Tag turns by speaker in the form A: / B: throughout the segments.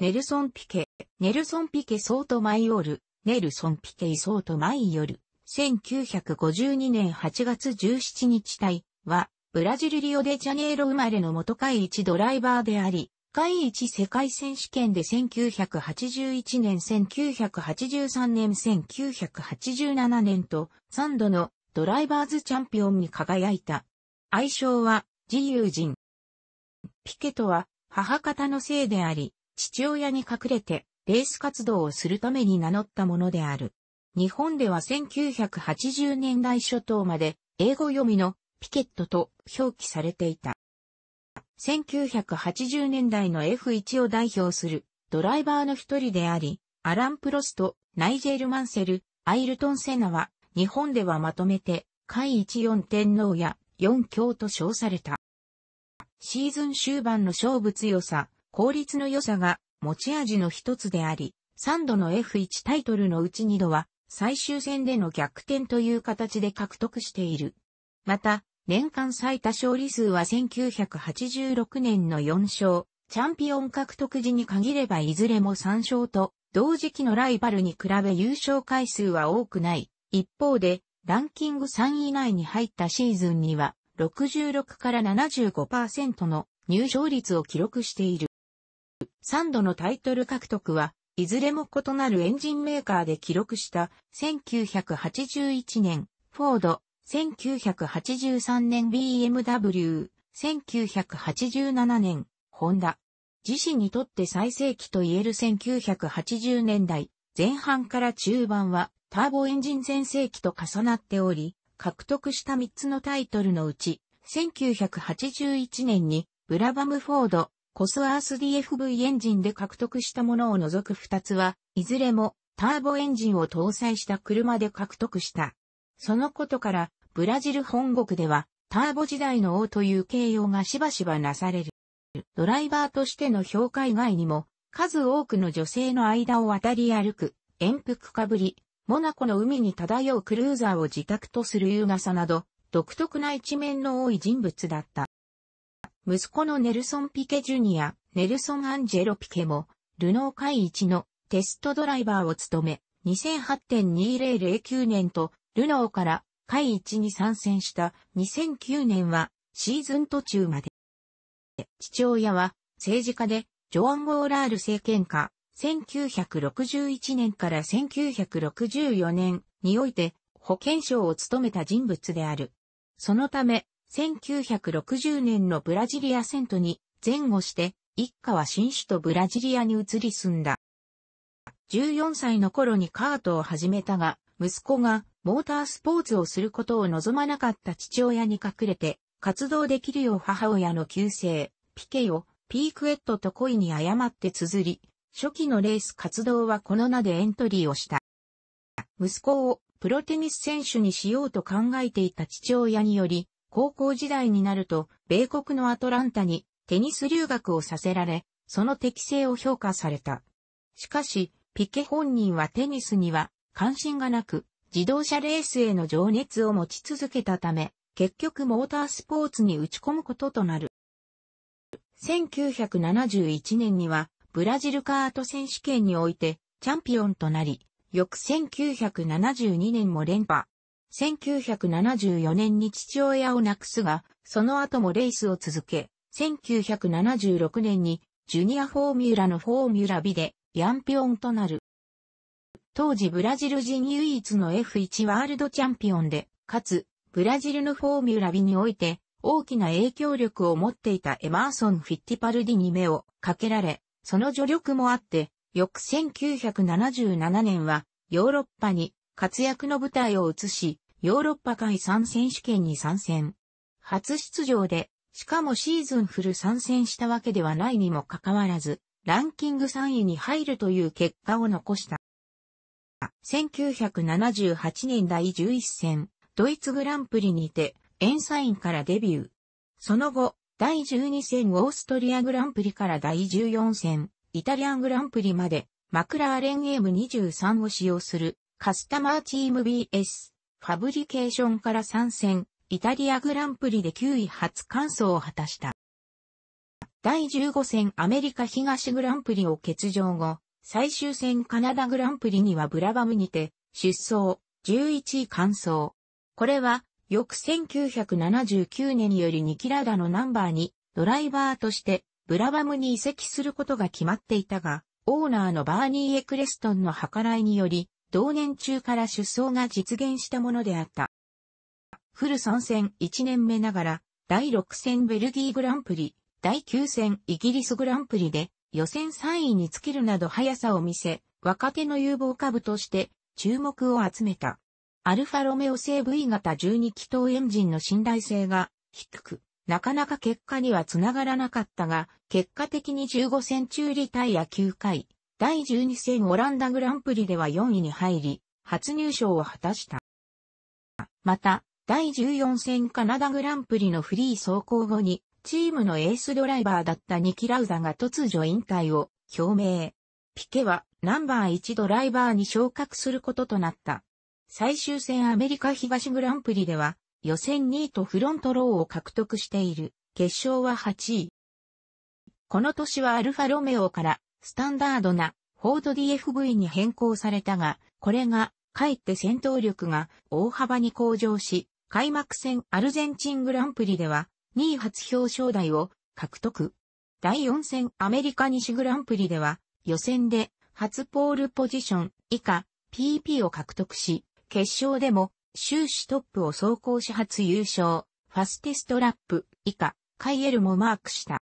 A: ネルソン・ピケ、ネルソン・ピケ・ソート・マイオール、ネルソン・ピケ・イ・ソート・マイヨル、1952年8月17日隊は、ブラジルリオデジャネイロ生まれの元会一ドライバーであり、会一世界選手権で1981年、1983年、1987年と3度のドライバーズチャンピオンに輝いた。愛称は自由人。ピケとは母方のいであり、父親に隠れてレース活動をするために名乗ったものである。日本では1980年代初頭まで英語読みのピケットと表記されていた。1980年代の F1 を代表するドライバーの一人であり、アラン・プロスト、ナイジェル・マンセル、アイルトン・セナは日本ではまとめて、海一四天皇や四強と称された。シーズン終盤の勝負強さ、効率の良さが持ち味の一つであり、3度の F1 タイトルのうち2度は最終戦での逆転という形で獲得している。また、年間最多勝利数は1986年の4勝、チャンピオン獲得時に限ればいずれも3勝と、同時期のライバルに比べ優勝回数は多くない。一方で、ランキング3位以内に入ったシーズンには、66から75%の入賞率を記録している。3度のタイトル獲得は、いずれも異なるエンジンメーカーで記録した1981年フォード、1983年 BMW、1987年ホンダ。自身にとって最盛期と言える1980年代前半から中盤はターボエンジン全盛期と重なっており、獲得した3つのタイトルのうち、1981年にブラバムフォード、コスワース DFV エンジンで獲得したものを除く2つは、いずれもターボエンジンを搭載した車で獲得した。そのことから、ブラジル本国では、ターボ時代の王という形容がしばしばなされる。ドライバーとしての評価以外にも、数多くの女性の間を渡り歩く、遠服かぶり、モナコの海に漂うクルーザーを自宅とする優雅さなど、独特な一面の多い人物だった。息子のネルソン・ピケジュニア、ネルソン・アンジェロ・ピケも、ルノー会一のテストドライバーを務め、2008.2009年と、ルノーから会一に参戦した2009年は、シーズン途中まで。父親は、政治家で、ジョアン・ゴーラール政権下、1961年から1964年において保健省を務めた人物である。そのため、1960年のブラジリア戦闘に前後して一家は新種とブラジリアに移り住んだ。14歳の頃にカートを始めたが、息子がモータースポーツをすることを望まなかった父親に隠れて活動できるよう母親の旧姓、ピケをピークエットと恋に誤って綴り、初期のレース活動はこの名でエントリーをした。息子をプロテニス選手にしようと考えていた父親により、高校時代になると、米国のアトランタにテニス留学をさせられ、その適性を評価された。しかし、ピケ本人はテニスには関心がなく、自動車レースへの情熱を持ち続けたため、結局モータースポーツに打ち込むこととなる。1971年には、ブラジルカート選手権においてチャンピオンとなり、翌1972年も連覇、1974年に父親を亡くすが、その後もレースを続け、1976年にジュニアフォーミュラのフォーミュラビでヤンピオンとなる。当時ブラジル人唯一の F1 ワールドチャンピオンで、かつ、ブラジルのフォーミュラビにおいて、大きな影響力を持っていたエマーソン・フィッティパルディに目をかけられ、その助力もあって、翌1977年はヨーロッパに活躍の舞台を移し、ヨーロッパ海3選手権に参戦。初出場で、しかもシーズンフル参戦したわけではないにもかかわらず、ランキング3位に入るという結果を残した。1978年第11戦、ドイツグランプリにて、エンサインからデビュー。その後、第12戦オーストリアグランプリから第14戦、イタリアングランプリまで、マクラーレンム2 3を使用するカスタマーチーム BS、ファブリケーションから参戦、イタリアグランプリで9位初完走を果たした。第15戦アメリカ東グランプリを欠場後、最終戦カナダグランプリにはブラバムにて、出走、11位完走。これは、翌1979年より2キラダのナンバーに、ドライバーとして、ブラバムに移籍することが決まっていたが、オーナーのバーニー・エクレストンの計らいにより、同年中から出走が実現したものであった。フル3戦1年目ながら、第6戦ベルギーグランプリ、第9戦イギリスグランプリで予選3位につけるなど速さを見せ、若手の有望株として注目を集めた。アルファロメオ製 V 型12気筒エンジンの信頼性が低く、なかなか結果にはつながらなかったが、結果的に15戦中リタイア9回、第12戦オランダグランプリでは4位に入り、初入賞を果たした。また、第14戦カナダグランプリのフリー走行後に、チームのエースドライバーだったニキラウザが突如引退を表明。ピケはナンバー1ドライバーに昇格することとなった。最終戦アメリカ東グランプリでは予選2位とフロントローを獲得している。決勝は8位。この年はアルファロメオからスタンダードなフォード DFV に変更されたが、これが、かえって戦闘力が大幅に向上し、開幕戦アルゼンチングランプリでは、2位初表彰台を獲得。第4戦アメリカ西グランプリでは、予選で初ポールポジション以下 PP を獲得し、決勝でも終始トップを走行し初優勝、ファステストラップ以下、カイエルもマークした。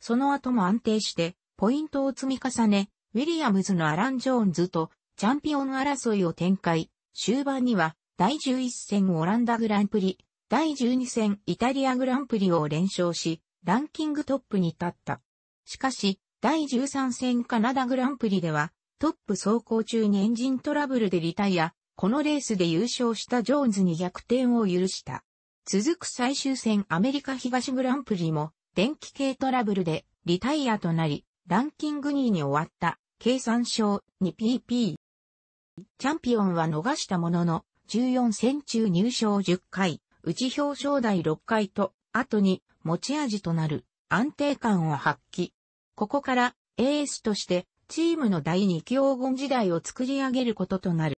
A: その後も安定してポイントを積み重ね、ウィリアムズのアラン・ジョーンズとチャンピオン争いを展開、終盤には第11戦オランダグランプリ、第12戦イタリアグランプリを連勝し、ランキングトップに立った。しかし、第13戦カナダグランプリでは、トップ走行中にエンジントラブルでリタイア、このレースで優勝したジョーンズに逆転を許した。続く最終戦アメリカ東グランプリも、電気系トラブルでリタイアとなり、ランキング2位に終わった、計算勝 2PP。チャンピオンは逃したものの、14戦中入賞10回、内表彰台6回と、後に持ち味となる安定感を発揮。ここからエースとしてチームの第2期黄金時代を作り上げることとなる。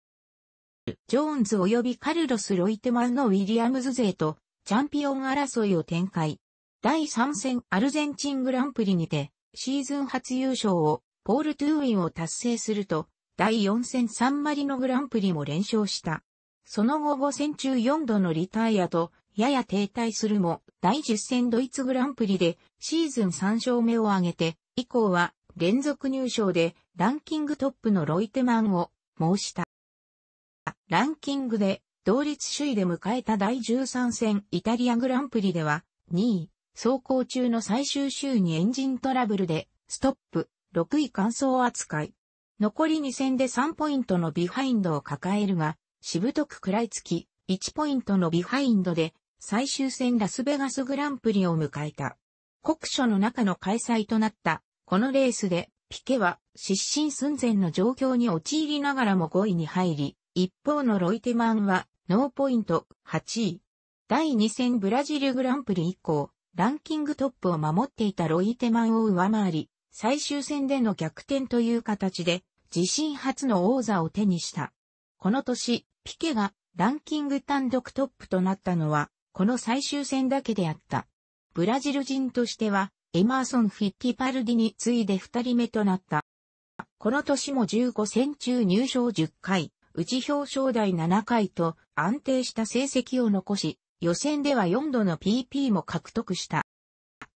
A: ジョーンズ及びカルロス・ロイテマンのウィリアムズ勢とチャンピオン争いを展開。第3戦アルゼンチングランプリにてシーズン初優勝を、ポール・トゥーウィンを達成すると、第4戦サンマリノグランプリも連勝した。その後5戦中4度のリタイアと、やや停滞するも、第10戦ドイツグランプリで、シーズン3勝目を挙げて、以降は、連続入賞で、ランキングトップのロイテマンを、申した。ランキングで、同率首位で迎えた第13戦イタリアグランプリでは、2位。走行中の最終週にエンジントラブルで、ストップ、6位完走扱い。残り2戦で3ポイントのビハインドを抱えるが、しぶとく食らいつき、1ポイントのビハインドで、最終戦ラスベガスグランプリを迎えた。国書の中の開催となった、このレースで、ピケは失神寸前の状況に陥りながらも5位に入り、一方のロイテマンは、ノーポイント8位。第2戦ブラジルグランプリ以降、ランキングトップを守っていたロイテマンを上回り、最終戦での逆転という形で、自身初の王座を手にした。この年、ピケがランキング単独トップとなったのは、この最終戦だけであった。ブラジル人としては、エマーソン・フィッティパルディに次いで二人目となった。この年も15戦中入賞10回、内表彰台7回と安定した成績を残し、予選では4度の PP も獲得した。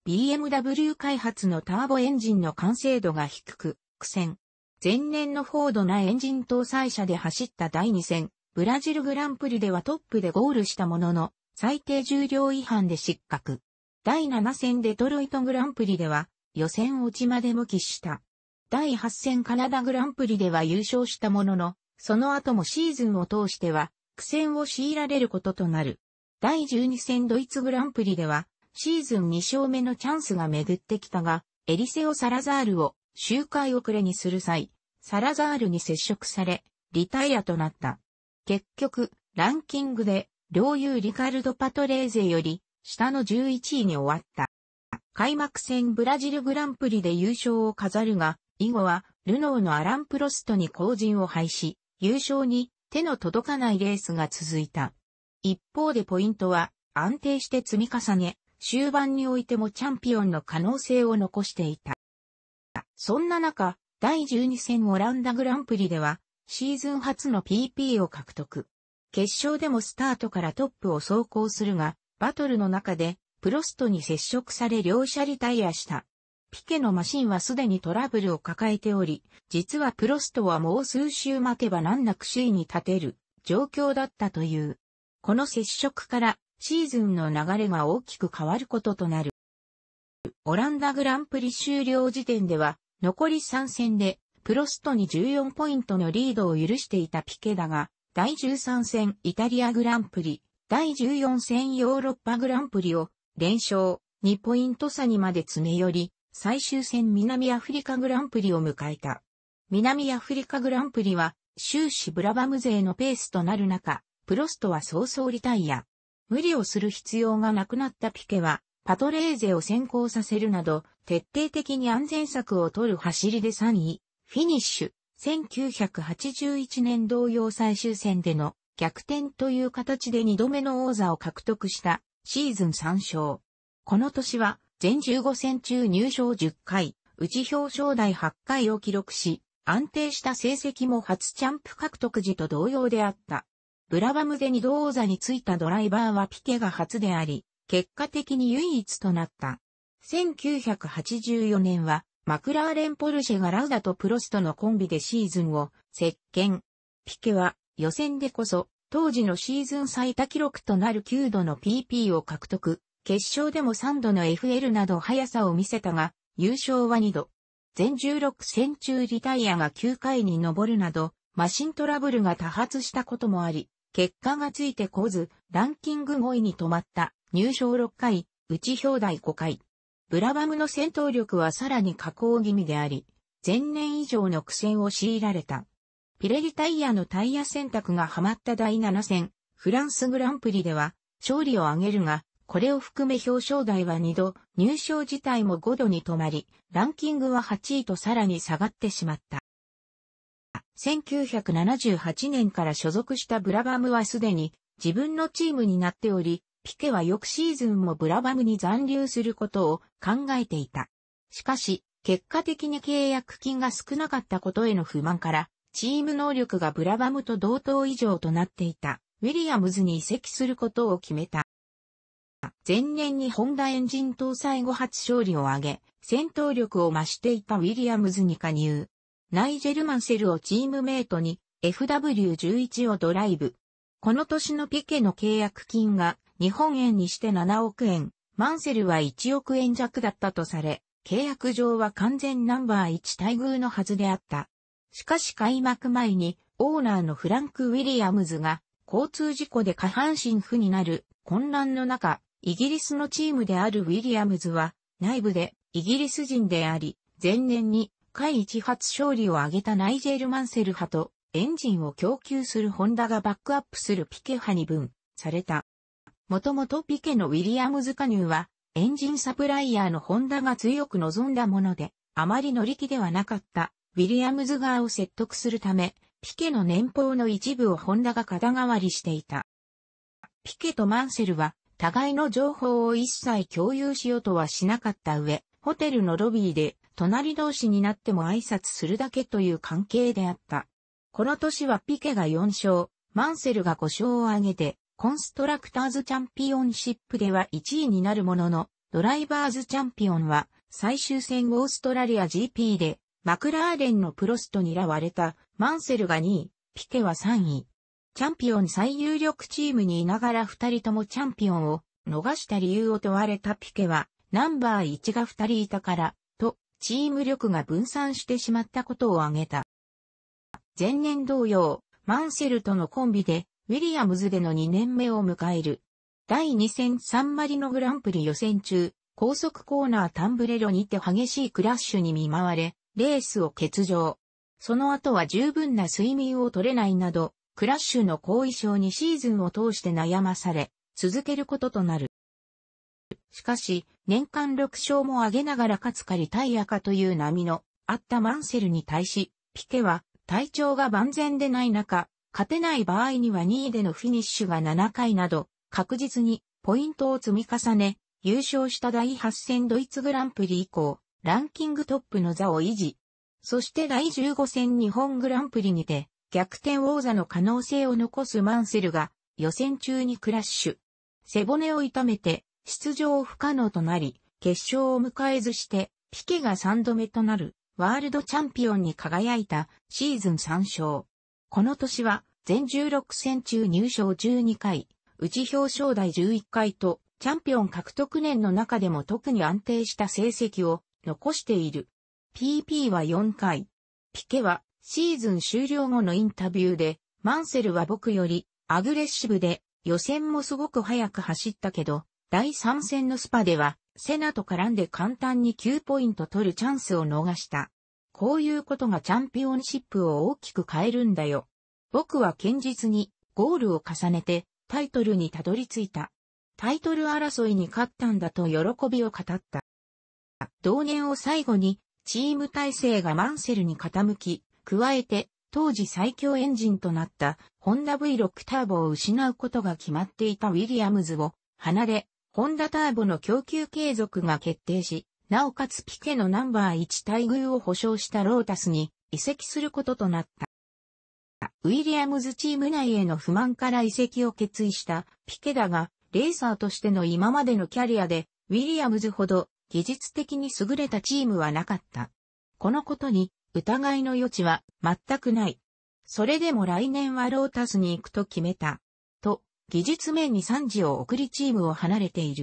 A: BMW 開発のターボエンジンの完成度が低く、苦戦。前年のフォードなエンジン搭載車で走った第2戦、ブラジルグランプリではトップでゴールしたものの、最低重量違反で失格。第7戦デトロイトグランプリでは、予選落ちまで無期した。第8戦カナダグランプリでは優勝したものの、その後もシーズンを通しては、苦戦を強いられることとなる。第12戦ドイツグランプリでは、シーズン2勝目のチャンスが巡ってきたが、エリセオ・サラザールを周回遅れにする際、サラザールに接触され、リタイアとなった。結局、ランキングで、両友リカルド・パトレーゼより、下の11位に終わった。開幕戦ブラジルグランプリで優勝を飾るが、以後は、ルノーのアラン・プロストに後陣を廃し、優勝に手の届かないレースが続いた。一方でポイントは安定して積み重ね、終盤においてもチャンピオンの可能性を残していた。そんな中、第12戦オランダグランプリでは、シーズン初の PP を獲得。決勝でもスタートからトップを走行するが、バトルの中で、プロストに接触され両者リタイアした。ピケのマシンはすでにトラブルを抱えており、実はプロストはもう数週待てば難なく首位に立てる状況だったという。この接触からシーズンの流れが大きく変わることとなる。オランダグランプリ終了時点では残り3戦でプロストに14ポイントのリードを許していたピケだが、第13戦イタリアグランプリ、第14戦ヨーロッパグランプリを連勝2ポイント差にまで詰め寄り、最終戦南アフリカグランプリを迎えた。南アフリカグランプリは終始ブラバム勢のペースとなる中、プロストは早々リタイア。無理をする必要がなくなったピケは、パトレーゼを先行させるなど、徹底的に安全策を取る走りで3位、フィニッシュ。1981年同様最終戦での逆転という形で2度目の王座を獲得したシーズン3勝。この年は全15戦中入賞10回、内表彰台8回を記録し、安定した成績も初チャンプ獲得時と同様であった。ブラバムゼニド王座についたドライバーはピケが初であり、結果的に唯一となった。1984年は、マクラーレン・ポルシェがラウダとプロストのコンビでシーズンを接見。ピケは予選でこそ当時のシーズン最多記録となる9度の PP を獲得。決勝でも3度の FL など速さを見せたが、優勝は2度。全16戦中リタイアが9回に上るなど、マシントラブルが多発したこともあり、結果がついてこず、ランキング5位に止まった入賞6回、内表題5回。ブラバムの戦闘力はさらに下降気味であり、前年以上の苦戦を強いられた。ピレリタイヤのタイヤ選択がハマった第7戦、フランスグランプリでは勝利を挙げるが、これを含め表彰台は2度、入賞自体も5度に止まり、ランキングは8位とさらに下がってしまった。1978年から所属したブラバムはすでに自分のチームになっており、ピケは翌シーズンもブラバムに残留することを考えていた。しかし、結果的に契約金が少なかったことへの不満から、チーム能力がブラバムと同等以上となっていた、ウィリアムズに移籍することを決めた。前年にホンダエンジン搭載後初勝利を挙げ、戦闘力を増していたウィリアムズに加入。ナイジェル・マンセルをチームメイトに FW11 をドライブ。この年のピケの契約金が日本円にして7億円、マンセルは1億円弱だったとされ、契約上は完全ナンバー1待遇のはずであった。しかし開幕前にオーナーのフランク・ウィリアムズが交通事故で下半身不になる混乱の中、イギリスのチームであるウィリアムズは内部でイギリス人であり、前年に回一発勝利を挙げたナイジェル・マンセル派と、エンジンを供給するホンダがバックアップするピケ派に分された。もともとピケのウィリアムズ加入は、エンジンサプライヤーのホンダが強く望んだもので、あまり乗り気ではなかった、ウィリアムズ側を説得するため、ピケの年俸の一部をホンダが肩代わりしていた。ピケとマンセルは、互いの情報を一切共有しようとはしなかった上、ホテルのロビーで隣同士になっても挨拶するだけという関係であった。この年はピケが4勝、マンセルが5勝を挙げて、コンストラクターズチャンピオンシップでは1位になるものの、ドライバーズチャンピオンは最終戦オーストラリア GP で、マクラーレンのプロストにらわれたマンセルが2位、ピケは3位。チャンピオン最有力チームにいながら2人ともチャンピオンを逃した理由を問われたピケは、ナンバー1が2人いたから、チーム力が分散してしまったことを挙げた。前年同様、マンセルとのコンビで、ウィリアムズでの2年目を迎える。第2戦サンマリノグランプリ予選中、高速コーナータンブレロにて激しいクラッシュに見舞われ、レースを欠場。その後は十分な睡眠を取れないなど、クラッシュの後遺症にシーズンを通して悩まされ、続けることとなる。しかし、年間6勝も上げながら勝つかリタイアかという波のあったマンセルに対し、ピケは体調が万全でない中、勝てない場合には2位でのフィニッシュが7回など、確実にポイントを積み重ね、優勝した第8戦ドイツグランプリ以降、ランキングトップの座を維持。そして第15戦日本グランプリにて、逆転王座の可能性を残すマンセルが、予選中にクラッシュ。背骨を痛めて、出場不可能となり、決勝を迎えずして、ピケが3度目となるワールドチャンピオンに輝いたシーズン3勝。この年は全16戦中入賞12回、内表彰台11回とチャンピオン獲得年の中でも特に安定した成績を残している。PP は4回。ピケはシーズン終了後のインタビューで、マンセルは僕よりアグレッシブで予選もすごく早く走ったけど、第3戦のスパでは、セナと絡んで簡単に9ポイント取るチャンスを逃した。こういうことがチャンピオンシップを大きく変えるんだよ。僕は堅実にゴールを重ねてタイトルにたどり着いた。タイトル争いに勝ったんだと喜びを語った。同年を最後にチーム体制がマンセルに傾き、加えて当時最強エンジンとなったホンダ V6 ターボを失うことが決まっていたウィリアムズを離れ、ホンダターボの供給継続が決定し、なおかつピケのナンバー1待遇を保証したロータスに移籍することとなった。ウィリアムズチーム内への不満から移籍を決意したピケだが、レーサーとしての今までのキャリアで、ウィリアムズほど技術的に優れたチームはなかった。このことに疑いの余地は全くない。それでも来年はロータスに行くと決めた。技術面に3時を送りチームを離れている。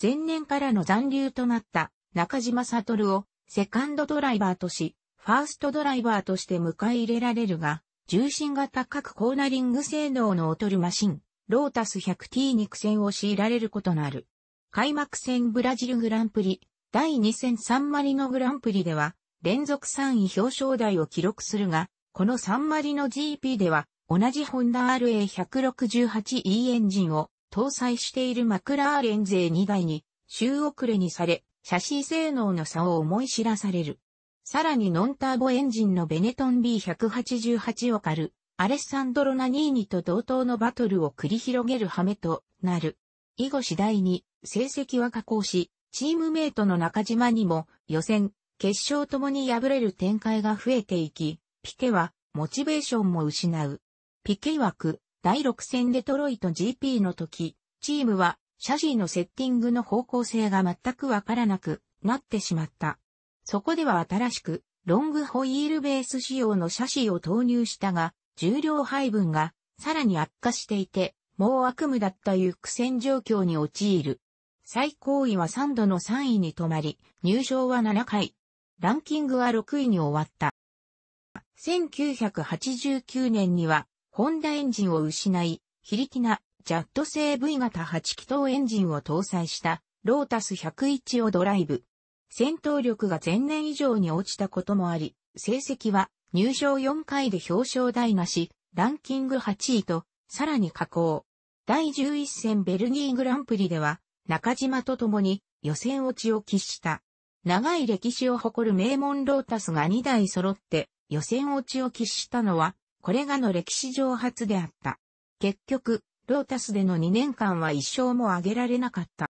A: 前年からの残留となった中島悟をセカンドドライバーとし、ファーストドライバーとして迎え入れられるが、重心が高くコーナリング性能の劣るマシン、ロータス 100T に苦戦を強いられることなる。開幕戦ブラジルグランプリ、第2戦サンマリノグランプリでは、連続3位表彰台を記録するが、このサンマリノ GP では、同じホンダ RA168E エンジンを搭載しているマクラーレン勢2台に周遅れにされ、シャシー性能の差を思い知らされる。さらにノンターボエンジンのベネトン B188 を狩る、アレッサンドロナニーニと同等のバトルを繰り広げる羽目となる。以後次第に成績は下降し、チームメイトの中島にも予選、決勝ともに敗れる展開が増えていき、ピケはモチベーションも失う。ピケ枠、第6戦デトロイト GP の時、チームは、シャシーのセッティングの方向性が全くわからなくなってしまった。そこでは新しく、ロングホイールベース仕様のシャシーを投入したが、重量配分がさらに悪化していて、もう悪夢だったいう苦戦状況に陥る。最高位は3度の3位に止まり、入賞は7回。ランキングは6位に終わった。1989年にはホンダエンジンを失い、非力なジャット製 V 型8気筒エンジンを搭載したロータス101をドライブ。戦闘力が前年以上に落ちたこともあり、成績は入賞4回で表彰台なし、ランキング8位と、さらに下降。第11戦ベルギーグランプリでは、中島と共に予選落ちを喫した。長い歴史を誇る名門ロータスが2台揃って予選落ちを喫したのはこれがの歴史上初であった。結局、ロータスでの2年間は一生も挙げられなかった。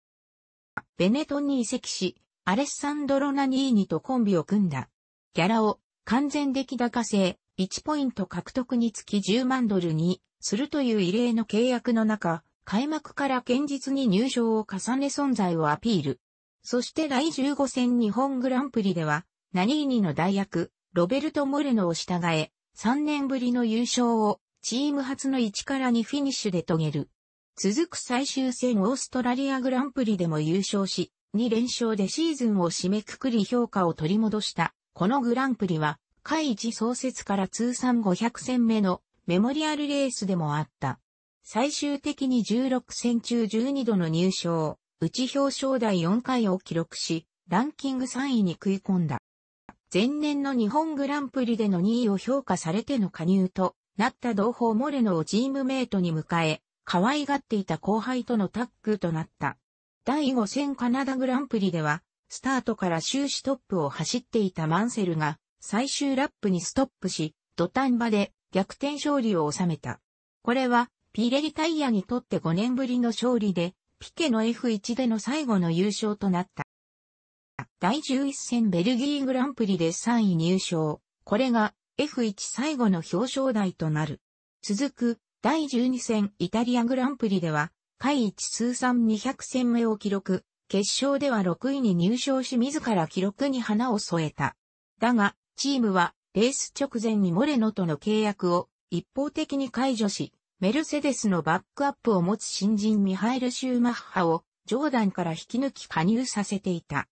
A: ベネトンに移籍し、アレッサンドロ・ナニーニとコンビを組んだ。ギャラを完全出来高制1ポイント獲得につき10万ドルにするという異例の契約の中、開幕から堅実に入賞を重ね存在をアピール。そして第15戦日本グランプリでは、ナニーニの代役、ロベルト・モレノを従え、3年ぶりの優勝をチーム初の1から2フィニッシュで遂げる。続く最終戦オーストラリアグランプリでも優勝し、2連勝でシーズンを締めくくり評価を取り戻した。このグランプリは、開一創設から通算500戦目のメモリアルレースでもあった。最終的に16戦中12度の入賞、内表彰台4回を記録し、ランキング3位に食い込んだ。前年の日本グランプリでの2位を評価されての加入となった同胞モレノをチームメイトに迎え、可愛がっていた後輩とのタッグとなった。第5戦カナダグランプリでは、スタートから終始トップを走っていたマンセルが、最終ラップにストップし、土壇場で逆転勝利を収めた。これは、ピレリタイヤにとって5年ぶりの勝利で、ピケの F1 での最後の優勝となった。第11戦ベルギーグランプリで3位入賞。これが F1 最後の表彰台となる。続く第12戦イタリアグランプリでは、下位通算200戦目を記録。決勝では6位に入賞し自ら記録に花を添えた。だが、チームはレース直前にモレノとの契約を一方的に解除し、メルセデスのバックアップを持つ新人ミハエル・シューマッハをジョーダンから引き抜き加入させていた。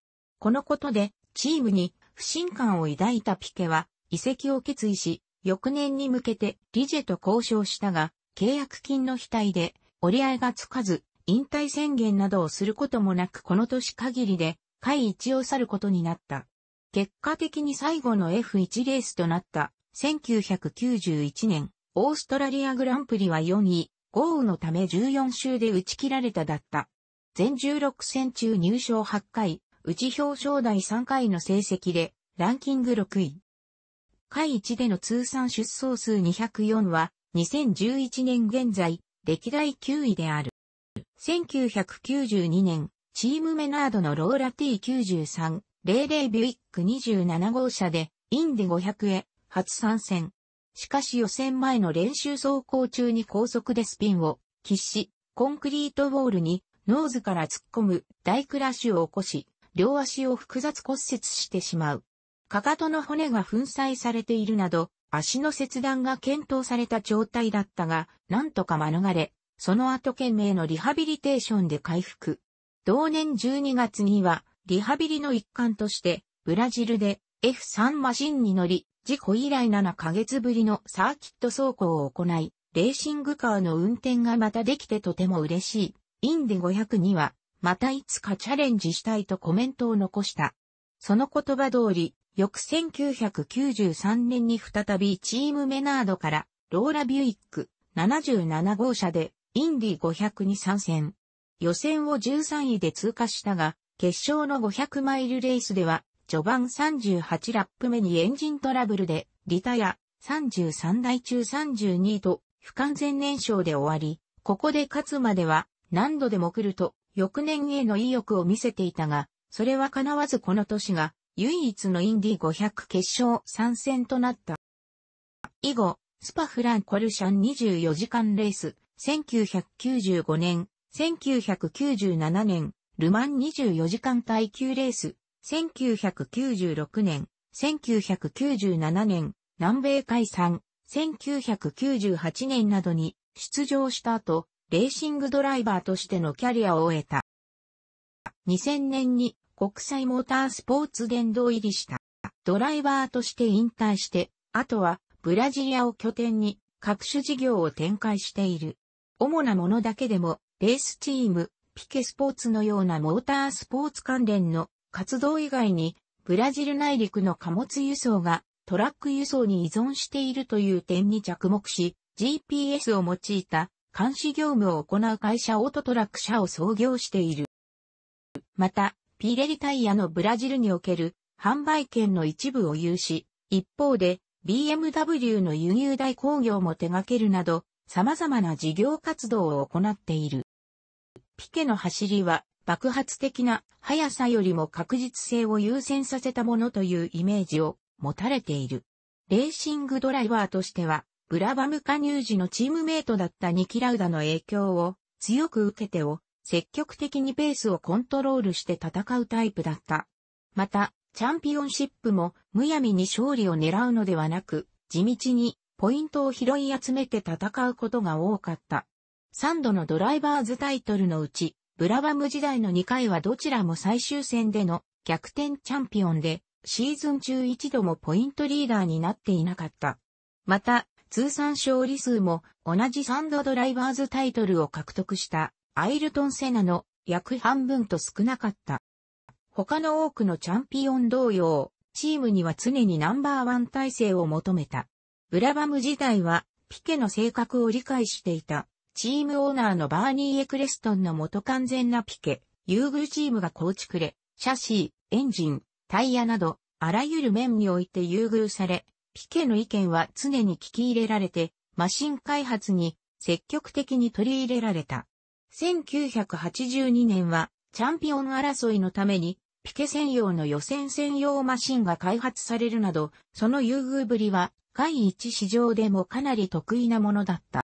A: このことで、チームに不信感を抱いたピケは、移籍を決意し、翌年に向けてリジェと交渉したが、契約金の額で折り合いがつかず、引退宣言などをすることもなくこの年限りで、会一を去ることになった。結果的に最後の F1 レースとなった1991年、オーストラリアグランプリは4位、豪雨のため14周で打ち切られただった。全16戦中入賞8回、内表彰台3回の成績で、ランキング6位。回1での通算出走数204は、2011年現在、歴代9位である。1992年、チームメナードのローラ T93、00ビュイック27号車で、インディ500へ、初参戦。しかし予選前の練習走行中に高速でスピンを、喫し、コンクリートウォールに、ノーズから突っ込む大クラッシュを起こし、両足を複雑骨折してしまう。かかとの骨が粉砕されているなど、足の切断が検討された状態だったが、なんとか免れ、その後懸命のリハビリテーションで回復。同年12月には、リハビリの一環として、ブラジルで F3 マシンに乗り、事故以来7ヶ月ぶりのサーキット走行を行い、レーシングカーの運転がまたできてとても嬉しい。インディ500には、またいつかチャレンジしたいとコメントを残した。その言葉通り、翌1993年に再びチームメナードからローラ・ビュイック77号車でインディ500に参戦。予選を13位で通過したが、決勝の500マイルレースでは、序盤38ラップ目にエンジントラブルで、リタや33台中32位と不完全燃焼で終わり、ここで勝つまでは何度でも来ると翌年への意欲を見せていたが、それは叶わずこの年が唯一のインディ500決勝参戦となった。以後、スパフランコルシャン24時間レース、1995年、1997年、ルマン24時間耐久レース、1996年、1997年、南米解散、1998年などに出場した後、レーシングドライバーとしてのキャリアを終えた。2000年に国際モータースポーツ殿堂入りした。ドライバーとして引退して、あとはブラジリアを拠点に各種事業を展開している。主なものだけでも、レースチーム、ピケスポーツのようなモータースポーツ関連の活動以外に、ブラジル内陸の貨物輸送がトラック輸送に依存しているという点に着目し、GPS を用いた監視業務を行う会社オートトラック社を創業している。また、ピーレリタイヤのブラジルにおける販売権の一部を有し、一方で BMW の輸入代工業も手掛けるなど、様々な事業活動を行っている。ピケの走りは爆発的な速さよりも確実性を優先させたものというイメージを持たれている。レーシングドライバーとしてはブラバム加入時のチームメイトだったニキラウダの影響を強く受けてを積極的にペースをコントロールして戦うタイプだった。また、チャンピオンシップもむやみに勝利を狙うのではなく、地道にポイントを拾い集めて戦うことが多かった。3度のドライバーズタイトルのうち、ブラバム時代の2回はどちらも最終戦での逆転チャンピオンで、シーズン中一度もポイントリーダーになっていなかった。また、通算勝利数も同じサンドドライバーズタイトルを獲得したアイルトン・セナの約半分と少なかった。他の多くのチャンピオン同様、チームには常にナンバーワン体制を求めた。ブラバム時代はピケの性格を理解していた。チームオーナーのバーニー・エクレストンの元完全なピケ、優遇チームが構築れ、シャシー、エンジン、タイヤなど、あらゆる面において優遇され、ピケの意見は常に聞き入れられて、マシン開発に積極的に取り入れられた。1982年はチャンピオン争いのためにピケ専用の予選専用マシンが開発されるなど、その優遇ぶりは第一市場でもかなり得意なものだった。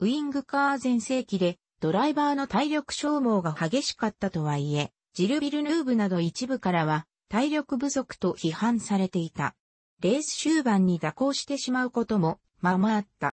A: ウィングカー全盛期でドライバーの体力消耗が激しかったとはいえ、ジルビルヌーブなど一部からは体力不足と批判されていた。レース終盤に蛇行してしまうことも、ままあった。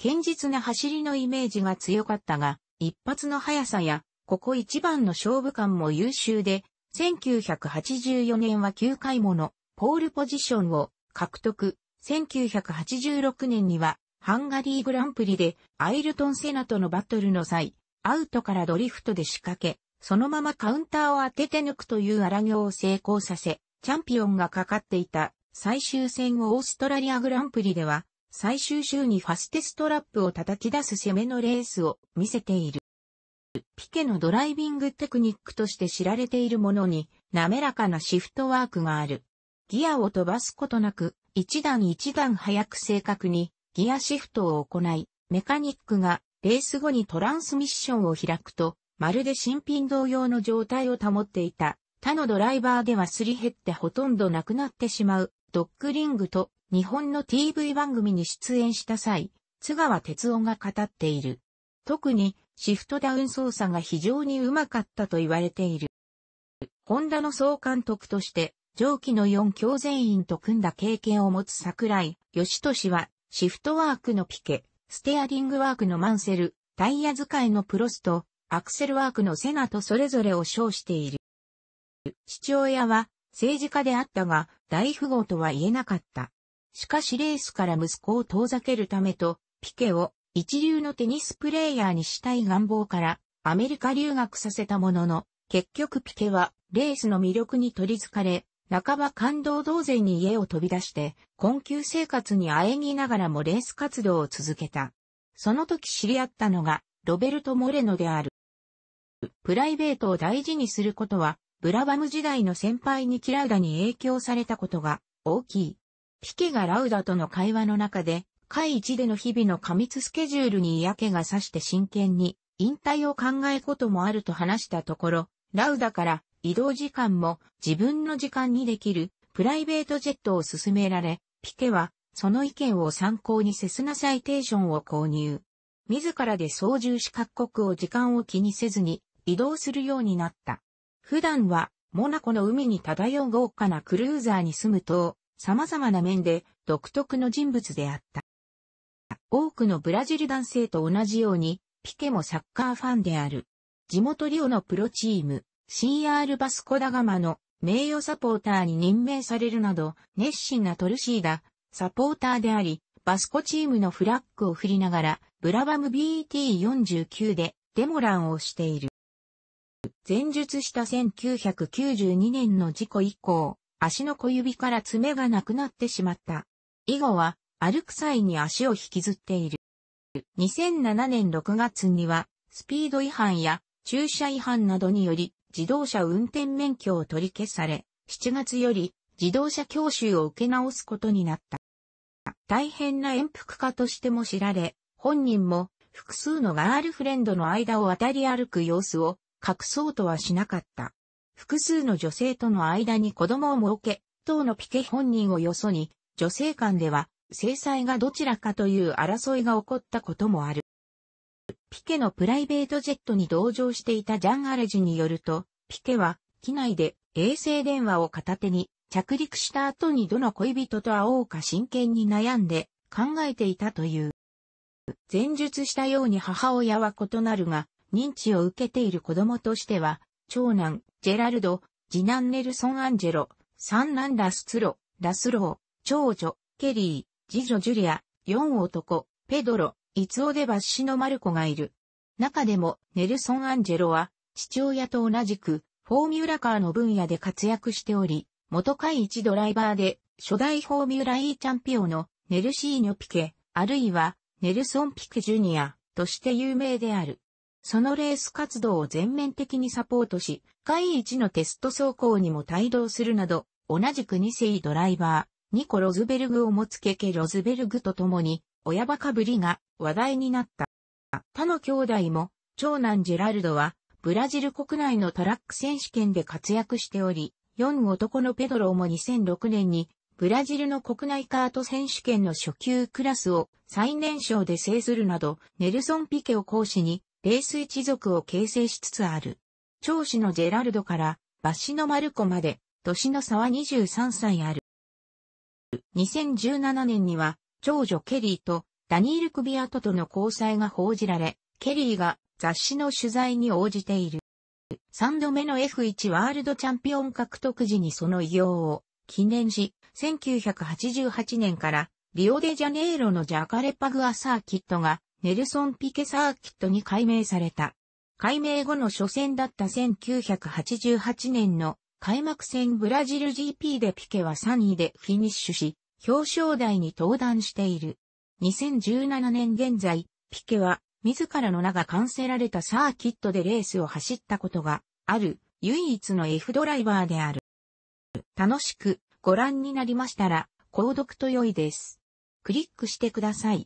A: 堅実な走りのイメージが強かったが、一発の速さや、ここ一番の勝負感も優秀で、1984年は9回ものポールポジションを獲得。1986年にはハンガリーグランプリでアイルトン・セナとのバトルの際、アウトからドリフトで仕掛け、そのままカウンターを当てて抜くという荒行を成功させ、チャンピオンがかかっていた最終戦をオーストラリアグランプリでは、最終週にファステストラップを叩き出す攻めのレースを見せている。ピケのドライビングテクニックとして知られているものに、滑らかなシフトワークがある。ギアを飛ばすことなく、一段一段早く正確に、ギアシフトを行い、メカニックがレース後にトランスミッションを開くと、まるで新品同様の状態を保っていた。他のドライバーではすり減ってほとんどなくなってしまうドッグリングと日本の TV 番組に出演した際、津川哲夫が語っている。特にシフトダウン操作が非常にうまかったと言われている。ホンダの総監督として、上記の4強全員と組んだ経験を持つ桜井、義俊は、シフトワークのピケ、ステアリングワークのマンセル、タイヤ使いのプロスと、アクセルワークのセナとそれぞれを称している。父親は政治家であったが、大富豪とは言えなかった。しかしレースから息子を遠ざけるためと、ピケを一流のテニスプレーヤーにしたい願望からアメリカ留学させたものの、結局ピケはレースの魅力に取り憑かれ、半ば感動同然に家を飛び出して、困窮生活に喘ぎながらもレース活動を続けた。その時知り合ったのが、ロベルト・モレノである。プライベートを大事にすることは、ブラバム時代の先輩にキラウダに影響されたことが大きい。ピケがラウダとの会話の中で、会一での日々の過密スケジュールに嫌気がさして真剣に引退を考えこともあると話したところ、ラウダから移動時間も自分の時間にできるプライベートジェットを勧められ、ピケはその意見を参考にセスナサイテーションを購入。自らで操縦し各国を時間を気にせずに移動するようになった。普段は、モナコの海に漂う豪華なクルーザーに住むと、様々な面で独特の人物であった。多くのブラジル男性と同じように、ピケもサッカーファンである。地元リオのプロチーム、CR バスコダガマの名誉サポーターに任命されるなど、熱心なトルシーだ。サポーターであり、バスコチームのフラッグを振りながら、ブラバム BT49 でデモランをしている。前述した1992年の事故以降、足の小指から爪がなくなってしまった。以後は、歩く際に足を引きずっている。2007年6月には、スピード違反や駐車違反などにより、自動車運転免許を取り消され、7月より自動車教習を受け直すことになった。大変な遠福家としても知られ、本人も複数のガールフレンドの間を渡り歩く様子を隠そうとはしなかった。複数の女性との間に子供を設け、当のピケ本人をよそに、女性間では、制裁がどちらかという争いが起こったこともある。ピケのプライベートジェットに同乗していたジャン・アレジによると、ピケは、機内で衛星電話を片手に、着陸した後にどの恋人と会おうか真剣に悩んで考えていたという。前述したように母親は異なるが、認知を受けている子供としては、長男、ジェラルド、次男ネルソン・アンジェロ、三男ラスツロ、ラスロー、長女、ケリー、次女ジュリア、四男、ペドロ、イツオデバッシのマルコがいる。中でも、ネルソン・アンジェロは、父親と同じく、フォーミュラカーの分野で活躍しており、元会一ドライバーで、初代フォーミュラ E チャンピオンのネルシーニョ・ピケ、あるいは、ネルソン・ピケ・ジュニアとして有名である。そのレース活動を全面的にサポートし、第一のテスト走行にも帯同するなど、同じく2世ドライバー、ニコ・ロズベルグを持つケケ・ロズベルグと共に、親バカぶりが話題になった。他の兄弟も、長男ジェラルドは、ブラジル国内のトラック選手権で活躍しており、4男のペドロも2006年に、ブラジルの国内カート選手権の初級クラスを最年少で制するなど、ネルソン・ピケを講師にレース一族を形成しつつある。長子のジェラルドから、バッシのマルコまで、年の差は23歳ある。2017年には、長女ケリーとダニール・クビアトとの交際が報じられ、ケリーが雑誌の取材に応じている。3度目の F1 ワールドチャンピオン獲得時にその異業を記念し、1988年からリオデジャネイロのジャカレパグアサーキットがネルソン・ピケサーキットに改名された。改名後の初戦だった1988年の開幕戦ブラジル GP でピケは3位でフィニッシュし、表彰台に登壇している。2017年現在、ピケは自らの名が冠せられたサーキットでレースを走ったことがある唯一の F ドライバーである。楽しくご覧になりましたら、購読と良いです。クリックしてください。